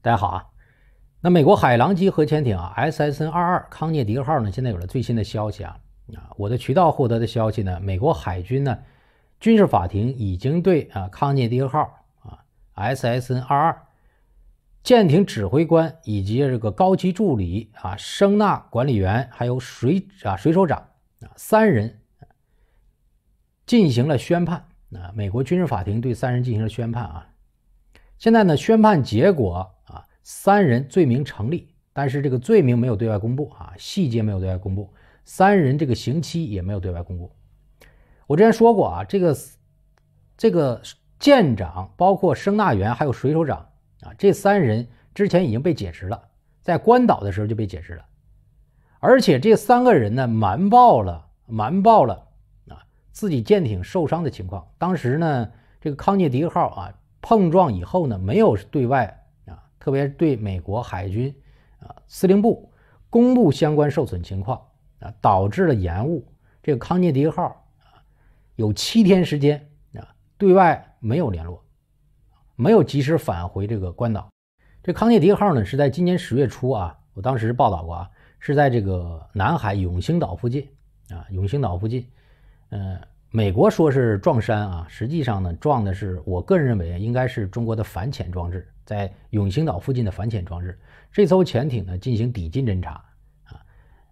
大家好啊，那美国海狼级核潜艇啊，SSN 二二康涅狄格号呢，现在有了最新的消息啊啊，我的渠道获得的消息呢，美国海军呢军事法庭已经对啊康涅狄格号啊 SSN 二二舰艇指挥官以及这个高级助理啊声纳管理员还有水啊水手长啊三人进行了宣判啊，美国军事法庭对三人进行了宣判啊，现在呢宣判结果。三人罪名成立，但是这个罪名没有对外公布啊，细节没有对外公布，三人这个刑期也没有对外公布。我之前说过啊，这个这个舰长，包括声纳员还有水手长啊，这三人之前已经被解职了，在关岛的时候就被解职了，而且这三个人呢瞒报了瞒报了啊自己舰艇受伤的情况。当时呢，这个康涅狄格号啊碰撞以后呢，没有对外。特别对美国海军，啊，司令部公布相关受损情况，啊，导致了延误。这个“康涅狄格号”啊，有七天时间啊，对外没有联络，没有及时返回这个关岛。这“康涅狄格号”呢，是在今年十月初啊，我当时报道过啊，是在这个南海永兴岛附近啊，永兴岛附近，嗯。美国说是撞山啊，实际上呢撞的是，我个人认为应该是中国的反潜装置，在永兴岛附近的反潜装置。这艘潜艇呢进行抵近侦察啊，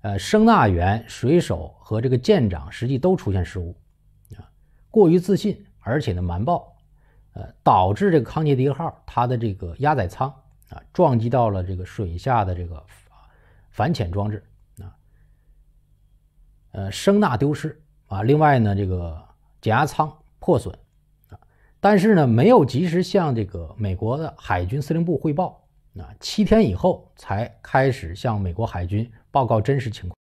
呃，声呐员、水手和这个舰长实际都出现失误啊，过于自信，而且呢瞒报，呃，导致这个康涅狄格号它的这个压载舱啊撞击到了这个水下的这个啊反潜装置啊，呃，声呐丢失。啊，另外呢，这个减压舱破损，啊，但是呢，没有及时向这个美国的海军司令部汇报，啊，七天以后才开始向美国海军报告真实情况。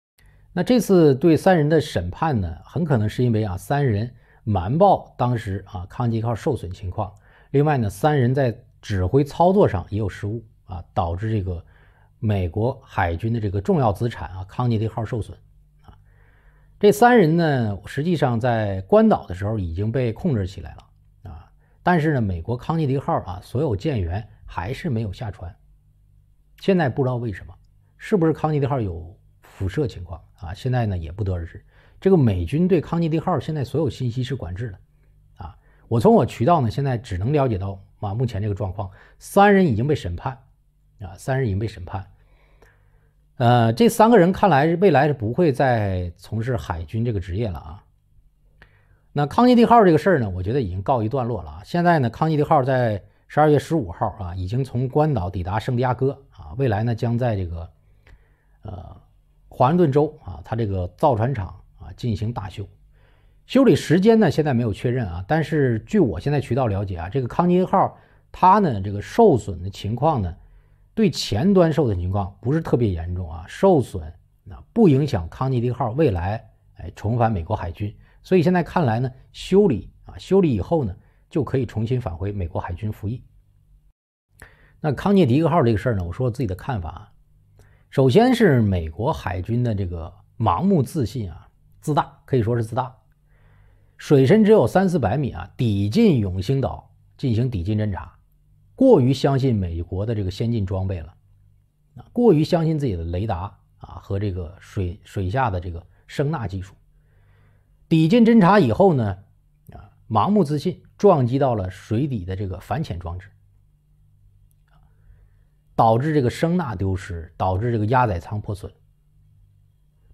那这次对三人的审判呢，很可能是因为啊，三人瞒报当时啊康击号受损情况，另外呢，三人在指挥操作上也有失误，啊，导致这个美国海军的这个重要资产啊康涅狄号受损。这三人呢，实际上在关岛的时候已经被控制起来了啊。但是呢，美国康涅狄号啊，所有舰员还是没有下船。现在不知道为什么，是不是康涅狄号有辐射情况啊？现在呢也不得而知。这个美军对康涅狄号现在所有信息是管制的啊。我从我渠道呢，现在只能了解到啊，目前这个状况，三人已经被审判啊，三人已经被审判。呃，这三个人看来未来是不会再从事海军这个职业了啊。那康涅狄号这个事儿呢，我觉得已经告一段落了啊。现在呢，康涅狄号在十二月十五号啊，已经从关岛抵达圣地亚哥啊，未来呢将在这个呃华盛顿州啊，它这个造船厂啊进行大修，修理时间呢现在没有确认啊。但是据我现在渠道了解啊，这个康涅狄号它呢这个受损的情况呢。对前端受损情况不是特别严重啊，受损那不影响康涅狄号未来哎重返美国海军，所以现在看来呢，修理啊修理以后呢就可以重新返回美国海军服役。那康涅狄克号这个事儿呢，我说自己的看法啊，首先是美国海军的这个盲目自信啊自大，可以说是自大，水深只有三四百米啊，抵近永兴岛进行抵近侦察。过于相信美国的这个先进装备了，啊，过于相信自己的雷达啊和这个水水下的这个声呐技术，抵近侦察以后呢，啊，盲目自信，撞击到了水底的这个反潜装置，导致这个声纳丢失，导致这个压载舱破损，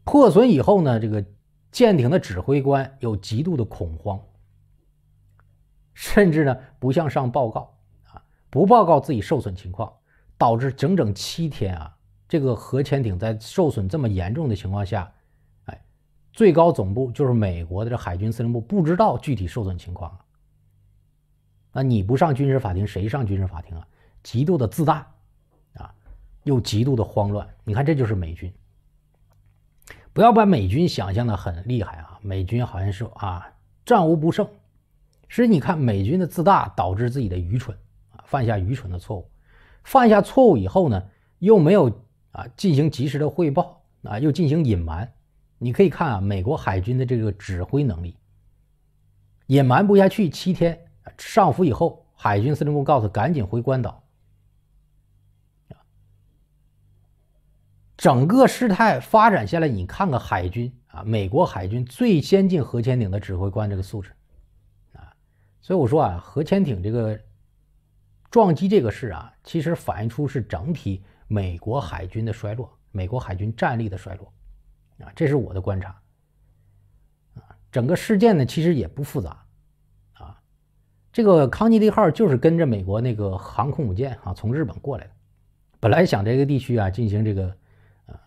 破损以后呢，这个舰艇的指挥官有极度的恐慌，甚至呢不向上报告。不报告自己受损情况，导致整整七天啊！这个核潜艇在受损这么严重的情况下，哎，最高总部就是美国的这海军司令部不知道具体受损情况啊。那你不上军事法庭，谁上军事法庭啊？极度的自大，啊，又极度的慌乱。你看，这就是美军。不要把美军想象的很厉害啊！美军好像是啊，战无不胜。实际你看，美军的自大导致自己的愚蠢。犯下愚蠢的错误，犯下错误以后呢，又没有啊进行及时的汇报啊，又进行隐瞒。你可以看啊，美国海军的这个指挥能力，隐瞒不下去，七天上浮以后，海军司令部告诉赶紧回关岛。整个事态发展下来，你看看海军啊，美国海军最先进核潜艇的指挥官这个素质啊，所以我说啊，核潜艇这个。撞击这个事啊，其实反映出是整体美国海军的衰落，美国海军战力的衰落，啊，这是我的观察。啊，整个事件呢其实也不复杂，啊，这个康涅狄号就是跟着美国那个航空母舰啊从日本过来的，本来想这个地区啊进行这个，啊，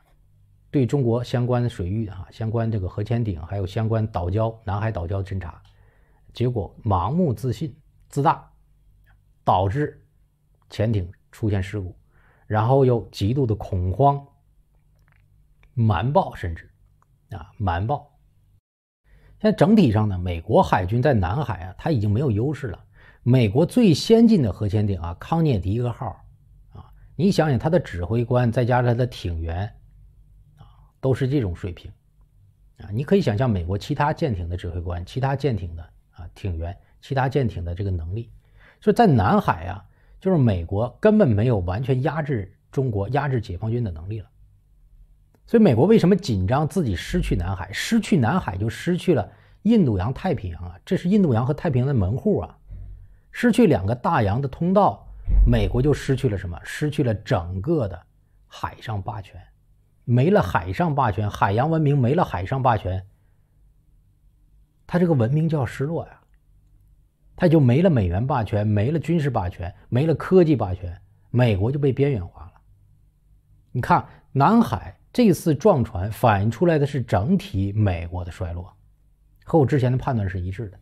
对中国相关的水域啊、相关这个核潜艇还有相关岛礁、南海岛礁的侦察，结果盲目自信、自大。导致潜艇出现事故，然后又极度的恐慌、瞒报，甚至啊瞒报。现在整体上呢，美国海军在南海啊，它已经没有优势了。美国最先进的核潜艇啊，康涅狄格号啊，你想想它的指挥官，再加上它的艇员啊，都是这种水平啊。你可以想象美国其他舰艇的指挥官、其他舰艇的啊艇员、其他舰艇的这个能力。就在南海啊，就是美国根本没有完全压制中国、压制解放军的能力了。所以美国为什么紧张自己失去南海？失去南海就失去了印度洋、太平洋啊，这是印度洋和太平洋的门户啊。失去两个大洋的通道，美国就失去了什么？失去了整个的海上霸权。没了海上霸权，海洋文明没了海上霸权，它这个文明就要失落呀。他就没了美元霸权，没了军事霸权，没了科技霸权，美国就被边缘化了。你看南海这次撞船反映出来的是整体美国的衰落，和我之前的判断是一致的。